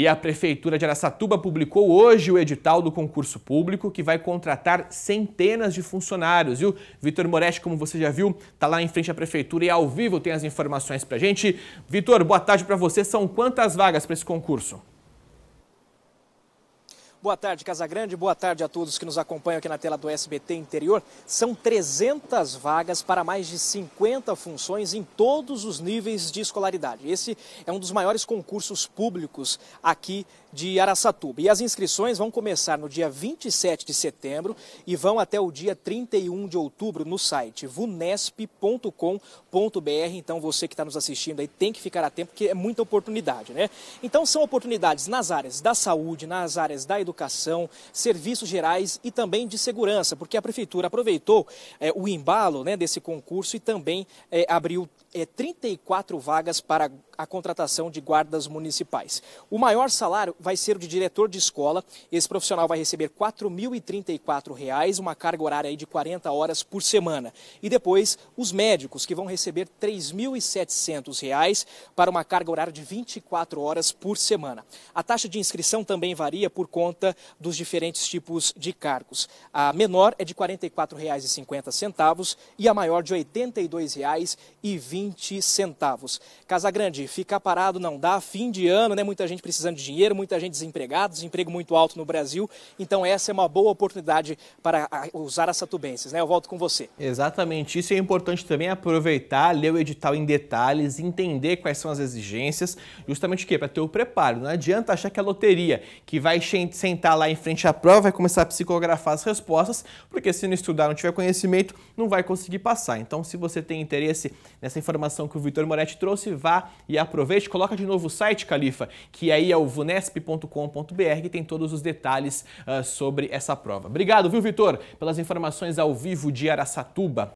E a Prefeitura de Aracatuba publicou hoje o edital do concurso público que vai contratar centenas de funcionários, viu? Vitor Moretti, como você já viu, está lá em frente à Prefeitura e ao vivo tem as informações a gente. Vitor, boa tarde para você. São quantas vagas para esse concurso? Boa tarde, Casagrande. Boa tarde a todos que nos acompanham aqui na tela do SBT Interior. São 300 vagas para mais de 50 funções em todos os níveis de escolaridade. Esse é um dos maiores concursos públicos aqui de Araçatuba. E as inscrições vão começar no dia 27 de setembro e vão até o dia 31 de outubro no site vunesp.com.br. Então você que está nos assistindo aí tem que ficar atento porque é muita oportunidade, né? Então são oportunidades nas áreas da saúde, nas áreas da educação educação, serviços gerais e também de segurança, porque a Prefeitura aproveitou é, o embalo né, desse concurso e também é, abriu é, 34 vagas para a contratação de guardas municipais. O maior salário vai ser o de diretor de escola. Esse profissional vai receber R$ 4.034, uma carga horária de 40 horas por semana. E depois, os médicos, que vão receber R$ 3.700 para uma carga horária de 24 horas por semana. A taxa de inscrição também varia por conta dos diferentes tipos de cargos. A menor é de R$ 44,50 e a maior de R$ 82,20. Casagrande, ficar parado não dá, fim de ano, né? Muita gente precisando de dinheiro, muita gente desempregada, desemprego muito alto no Brasil. Então essa é uma boa oportunidade para a araçatubenses, né? Eu volto com você. Exatamente, isso é importante também aproveitar, ler o edital em detalhes, entender quais são as exigências, justamente o quê? Para ter o preparo. Não adianta achar que a é loteria que vai sem sentar lá em frente à prova, vai começar a psicografar as respostas, porque se não estudar, não tiver conhecimento, não vai conseguir passar. Então, se você tem interesse nessa informação que o Vitor Moretti trouxe, vá e aproveite. Coloca de novo o site, Califa, que aí é o vunesp.com.br, que tem todos os detalhes uh, sobre essa prova. Obrigado, viu, Vitor, pelas informações ao vivo de Araçatuba.